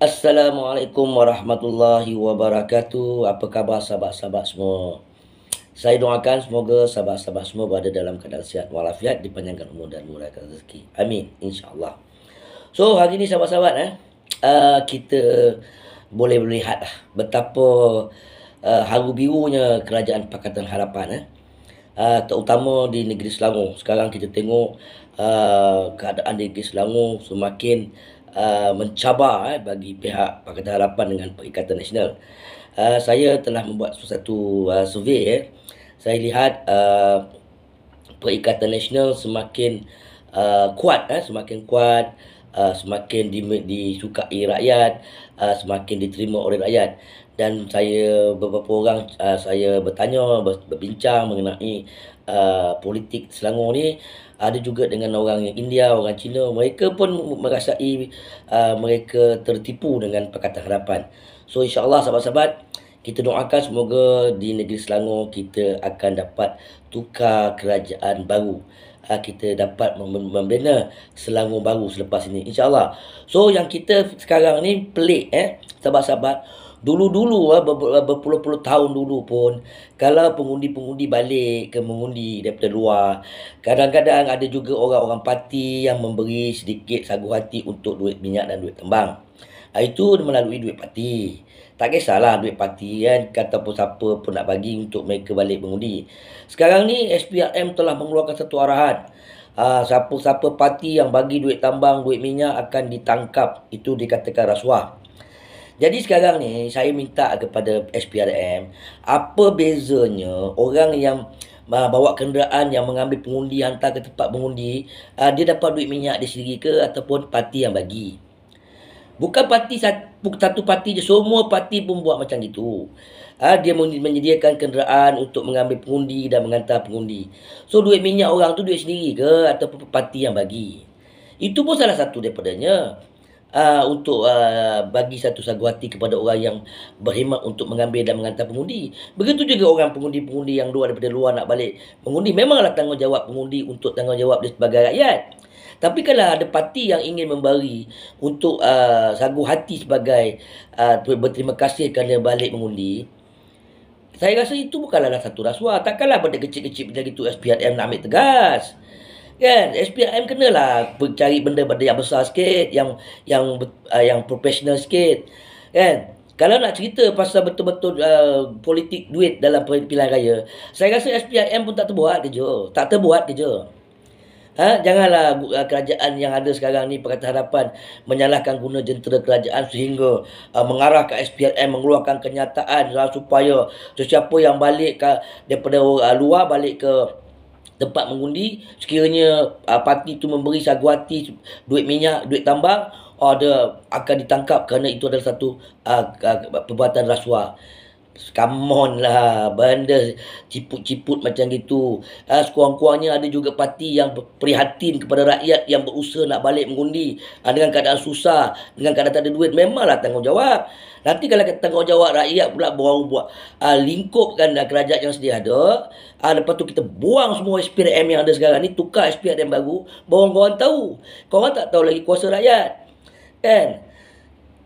Assalamualaikum warahmatullahi wabarakatuh. Apa khabar sahabat-sahabat semua? Saya doakan semoga sahabat-sahabat semua berada dalam keadaan sihat walafiat, dipanjangkan umur dan murahkan rezeki. Amin. InsyaAllah. So, hari ini sahabat-sahabat, eh, uh, kita boleh melihat lah betapa uh, haru birunya kerajaan Pakatan Harapan. Eh. Uh, terutama di negeri Selangor. Sekarang kita tengok uh, keadaan di negeri Selangor semakin uh, uh, mencabar eh, bagi pihak Pakatan Harapan dengan Perikatan Nasional. Uh, saya telah membuat satu uh, survey. Eh. Saya lihat uh, Perikatan Nasional semakin uh, kuat, eh, semakin kuat, uh, semakin di, disukai rakyat, uh, semakin diterima oleh rakyat. Dan saya beberapa orang uh, saya bertanya, berbincang mengenai uh, politik Selangor ni ada juga dengan orang yang India, orang Cina, mereka pun merasai uh, mereka tertipu dengan Pakatan Harapan. So insyaAllah sahabat-sahabat, kita doakan semoga di negeri Selangor kita akan dapat tukar kerajaan baru. Ha, kita dapat membina Selangor baru selepas ini insyaallah. So yang kita sekarang ni pelik eh sahabat-sahabat dulu-dulu ah berpuluh-puluh tahun dulu pun kalau pengundi-pengundi balik ke mengundi daripada luar kadang-kadang ada juga orang-orang parti yang memberi sedikit sagu hati untuk duit minyak dan duit tembang. Itu melalui duit parti. Tak kisahlah duit parti kan, kan pun siapa pun nak bagi untuk mereka balik mengundi. Sekarang ni SPRM telah mengeluarkan satu arahan. Ah, siapa-siapa ha, parti yang bagi duit tambang, duit minyak akan ditangkap. Itu dikatakan rasuah. Jadi sekarang ni saya minta kepada SPRM apa bezanya orang yang uh, bawa kenderaan yang mengambil pengundi hantar ke tempat pengundi uh, ah, dia dapat duit minyak dia sendiri ke ataupun parti yang bagi. Bukan parti satu parti je semua parti pun buat macam itu. Ah ha, dia menyediakan kenderaan untuk mengambil pengundi dan mengantar pengundi. So duit minyak orang tu duit sendiri ke atau parti yang bagi? Itu pun salah satu daripadanya. ha, untuk ha, bagi satu sagu hati kepada orang yang berhemat untuk mengambil dan mengantar pengundi. Begitu juga orang pengundi-pengundi yang luar daripada luar nak balik. Pengundi memanglah tanggungjawab pengundi untuk tanggungjawab dia sebagai rakyat. Tapi kalau ada parti yang ingin memberi untuk uh, sagu hati sebagai uh, berterima kasih kerana balik mengundi, saya rasa itu bukanlah satu rasuah. Takkanlah benda kecil-kecil macam itu SPRM nak ambil tegas. Kan? SPRM kenalah cari benda-benda yang besar sikit, yang yang uh, yang profesional sikit. Kan? Kalau nak cerita pasal betul-betul uh, politik duit dalam pilihan raya, saya rasa SPRM pun tak terbuat ke Tak terbuat ke Ha? Janganlah uh, kerajaan yang ada sekarang ni Pakatan Harapan menyalahkan guna jentera kerajaan sehingga uh, mengarah ke SPLM mengeluarkan kenyataan lah supaya sesiapa yang balik ke, daripada uh, luar balik ke tempat mengundi sekiranya uh, parti tu memberi saguati duit minyak, duit tambang ada uh, akan ditangkap kerana itu adalah satu uh, uh, perbuatan rasuah. Come on lah Benda ciput-ciput macam gitu ha, Sekurang-kurangnya ada juga parti yang prihatin kepada rakyat Yang berusaha nak balik mengundi ha, Dengan keadaan susah Dengan keadaan tak ada duit Memanglah tanggungjawab Nanti kalau kita tanggungjawab rakyat pula buang buat ha, Lingkupkan ha, kerajaan yang sedia ada ha, Lepas tu kita buang semua SPRM yang ada sekarang ni Tukar SPRM baru Bawang-bawang tahu Korang tak tahu lagi kuasa rakyat Kan?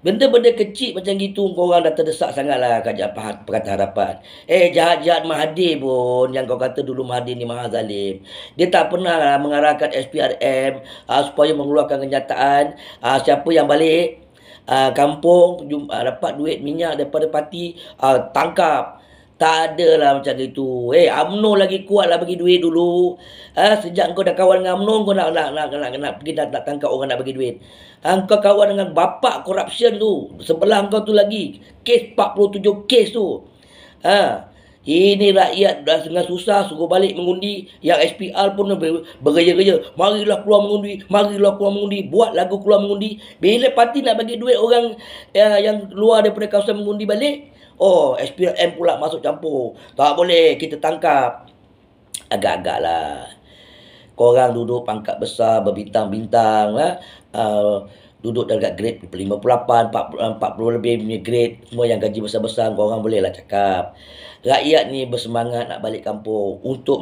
Benda-benda kecil macam gitu kau orang dah terdesak sangatlah kajian pahat perkata harapan. Eh jahat-jahat Mahathir pun yang kau kata dulu Mahathir ni maha zalim. Dia tak pernah lah mengarahkan SPRM uh, ah, supaya mengeluarkan kenyataan uh, siapa yang balik uh, kampung jumpa, uh, dapat duit minyak daripada parti uh, tangkap. Tak ada lah macam itu. Eh, hey, UMNO lagi kuat lah bagi duit dulu. Ha, sejak kau dah kawan dengan UMNO, kau nak, nak, nak, nak, nak pergi nak, nak tangkap orang nak bagi duit. Ha, kau kawan dengan bapak corruption tu. Sebelah kau tu lagi. Kes 47 kes tu. Ha, ini rakyat dah sangat susah suruh balik mengundi. Yang SPR pun bergeja-geja. Marilah keluar mengundi. Marilah keluar mengundi. Buat lagu keluar mengundi. Bila parti nak bagi duit orang ya, yang keluar daripada kawasan mengundi balik, Oh, SPLM pula masuk campur. Tak boleh kita tangkap. Agak-agak lah. Korang duduk pangkat besar, berbintang-bintang lah. Uh, duduk dalam grade 58, 40, 40 lebih punya grade semua yang gaji besar-besar kau orang bolehlah cakap. Rakyat ni bersemangat nak balik kampung untuk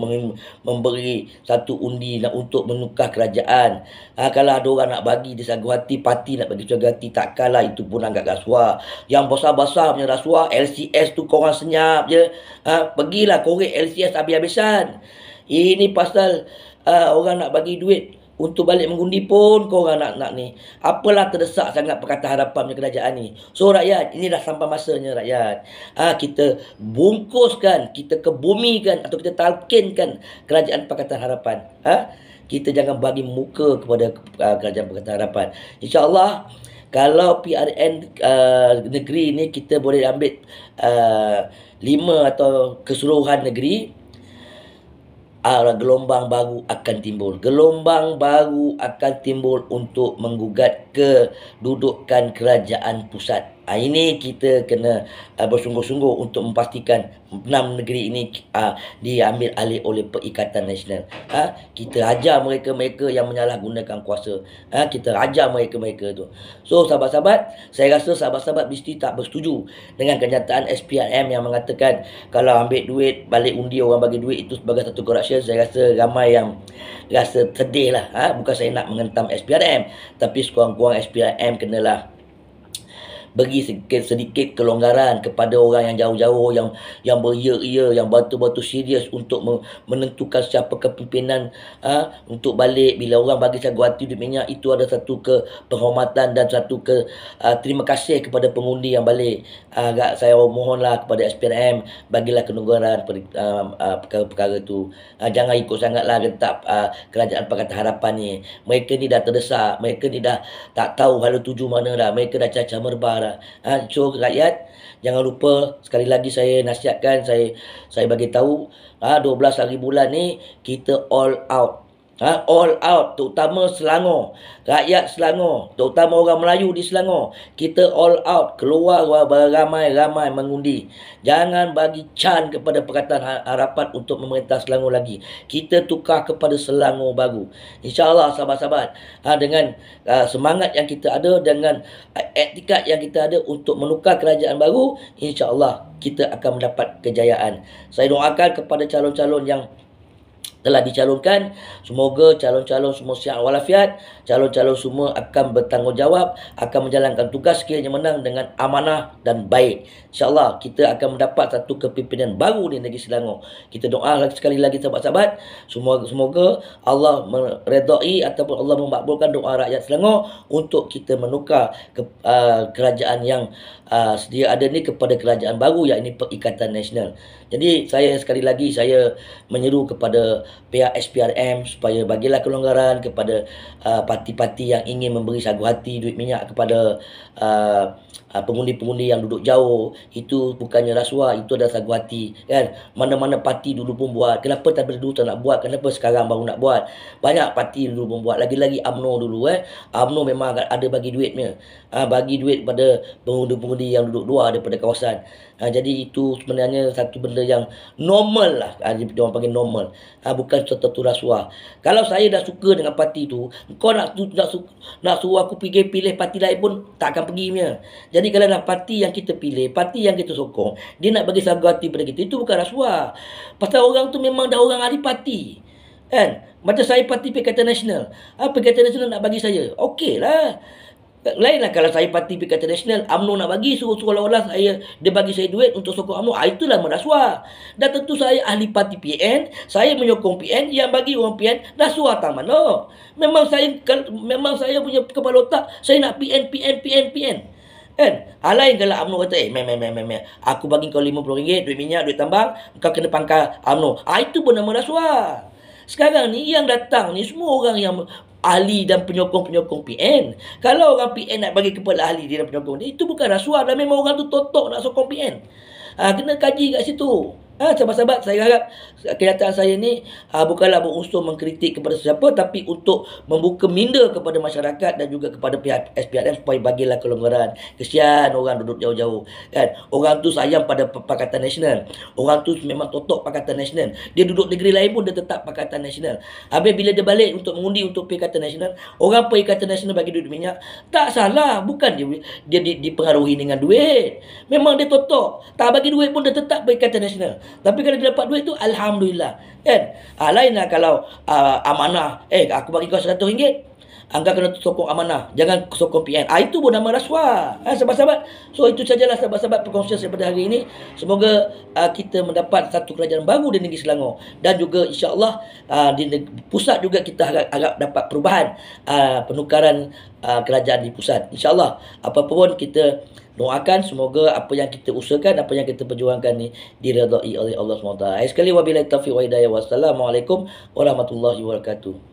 memberi satu undi nak untuk menukar kerajaan. Ha, kalau ada orang nak bagi dia sagu hati, parti nak bagi sagu hati, tak kalah itu pun agak rasuah. Yang besar-besar punya rasuah, LCS tu kau orang senyap je. Ha, pergilah korek LCS habis-habisan. Ini pasal uh, orang nak bagi duit untuk balik mengundi pun kau korang nak nak ni. Apalah terdesak sangat perkataan harapan punya kerajaan ni. So rakyat, ini dah sampai masanya rakyat. Ah ha, kita bungkuskan, kita kebumikan atau kita talkinkan kerajaan perkataan harapan. Ah ha? kita jangan bagi muka kepada uh, kerajaan perkataan harapan. Insya-Allah kalau PRN uh, ah, negeri ni kita boleh ambil uh, lima atau keseluruhan negeri Ara gelombang baru akan timbul. Gelombang baru akan timbul untuk menggugat kedudukan kerajaan pusat. Ha, ini kita kena uh, bersungguh-sungguh untuk memastikan enam negeri ini uh, diambil alih oleh Perikatan Nasional. Ha, kita ajar mereka-mereka yang menyalahgunakan kuasa. Ha, kita ajar mereka-mereka itu. So, sahabat-sahabat, saya rasa sahabat-sahabat mesti tak bersetuju dengan kenyataan SPRM yang mengatakan kalau ambil duit, balik undi orang bagi duit itu sebagai satu corruption. Saya rasa ramai yang rasa sedih lah. Ha, uh, bukan saya nak mengentam SPRM. Tapi sekurang-kurang SPRM kenalah bagi sedikit, sedikit kelonggaran kepada orang yang jauh-jauh yang yang beria-ia yang batu-batu serius untuk menentukan siapa kepimpinan ha, untuk balik bila orang bagi saya guati di minyak itu ada satu ke penghormatan dan satu ke ha, terima kasih kepada pengundi yang balik ha, agak ha, saya mohonlah kepada SPRM bagilah kelonggaran ha, ha, ha, perkara-perkara itu ha, jangan ikut sangatlah tetap ha, kerajaan pakatan harapan ni mereka ni dah terdesak mereka ni dah tak tahu hala tuju mana dah mereka dah cacah merbah taala. Ha, so rakyat jangan lupa sekali lagi saya nasihatkan saya saya bagi tahu ha, ah, 12 hari bulan ni kita all out Ha, all out terutama Selangor rakyat Selangor terutama orang Melayu di Selangor kita all out keluar ramai-ramai mengundi jangan bagi can kepada Pakatan ha- Harapan untuk memerintah Selangor lagi kita tukar kepada Selangor baru insyaAllah sahabat-sahabat ha, dengan uh, semangat yang kita ada dengan uh, etikat yang kita ada untuk menukar kerajaan baru insyaAllah kita akan mendapat kejayaan saya doakan kepada calon-calon yang telah dicalonkan. Semoga calon-calon semua siap walafiat. Calon-calon semua akan bertanggungjawab. Akan menjalankan tugas sekiranya menang dengan amanah dan baik. InsyaAllah kita akan mendapat satu kepimpinan baru di negeri Selangor. Kita doa sekali lagi sahabat-sahabat. Semoga, semoga Allah meredai ataupun Allah memakbulkan doa rakyat Selangor. Untuk kita menukar ke, uh, kerajaan yang uh, sedia ada ni kepada kerajaan baru. Yang ini Perikatan Nasional. Jadi saya sekali lagi saya menyeru kepada pihak SPRM supaya bagilah kelonggaran kepada uh, parti-parti yang ingin memberi sagu hati duit minyak kepada uh, Ah, pengundi-pengundi yang duduk jauh itu bukannya rasuah itu adalah sagu hati kan mana-mana parti dulu pun buat kenapa tak dulu tak nak buat kenapa sekarang baru nak buat banyak parti dulu pun buat lagi-lagi UMNO dulu eh amno memang ada bagi duitnya ha, bagi duit pada pengundi-pengundi yang duduk luar daripada kawasan ha, jadi itu sebenarnya satu benda yang normal lah ha, dia orang panggil normal ha, bukan satu rasuah kalau saya dah suka dengan parti tu kau nak nak, nak, nak suruh aku pergi pilih parti lain pun tak akan pergi punya jadi jadi kalau parti yang kita pilih, parti yang kita sokong, dia nak bagi sagati pada kita, itu bukan rasuah. Pasal orang tu memang dah orang ahli parti. Kan? Macam saya parti Pekatan Nasional. Ha, Pekatan Nasional nak bagi saya. Okey lah. Lainlah kalau saya parti Pekatan Nasional, UMNO nak bagi, suruh-suruh lah saya, dia bagi saya duit untuk sokong UMNO. Ha, itulah merasuah. Dan tentu saya ahli parti PN, saya menyokong PN, yang bagi orang PN, rasuah tak mana. Memang saya, kalau, memang saya punya kepala otak, saya nak PN, PN, PN, PN. PN. Kan? alah yang kalau UMNO kata, eh, meh, meh, meh, meh, Aku bagi kau RM50, duit minyak, duit tambang, kau kena pangkal UMNO. Ah, itu pun nama rasuah. Sekarang ni, yang datang ni, semua orang yang ahli dan penyokong-penyokong PN. Kalau orang PN nak bagi kepala ahli dia dan penyokong dia, itu bukan rasuah. Dan memang orang tu totok nak sokong PN. Ha, ah, kena kaji kat situ. Ha, ah, sahabat-sahabat, saya harap kenyataan saya ni ha, bukanlah berusaha mengkritik kepada sesiapa tapi untuk membuka minda kepada masyarakat dan juga kepada pihak SPRM supaya bagilah kelonggaran. Kesian orang duduk jauh-jauh. Kan? Orang tu sayang pada Pakatan Nasional. Orang tu memang totok Pakatan Nasional. Dia duduk negeri lain pun dia tetap Pakatan Nasional. Habis bila dia balik untuk mengundi untuk Pakatan Nasional, orang Pakatan Nasional bagi duit minyak, tak salah. Bukan dia, dia dipengaruhi dengan duit. Memang dia totok. Tak bagi duit pun dia tetap Pakatan Nasional. Tapi kalau dia dapat duit tu, Alhamdulillah. Kan? Ha, ah, lainlah kalau uh, amanah. Eh, aku bagi kau RM100. Angga kena sokong amanah. Jangan sokong PN. Ah, itu pun nama rasuah. Eh, sahabat-sahabat. So, itu sajalah sahabat-sahabat perkongsian daripada hari ini. Semoga uh, kita mendapat satu kerajaan baru di negeri Selangor. Dan juga insyaAllah uh, di pusat juga kita harap, harap dapat perubahan uh, penukaran uh, kerajaan di pusat. InsyaAllah. Apapun kita doakan semoga apa yang kita usahakan apa yang kita perjuangkan ni diredai oleh Allah SWT. Sekali wabillahi taufiq wa hidayah wassalamualaikum warahmatullahi wabarakatuh.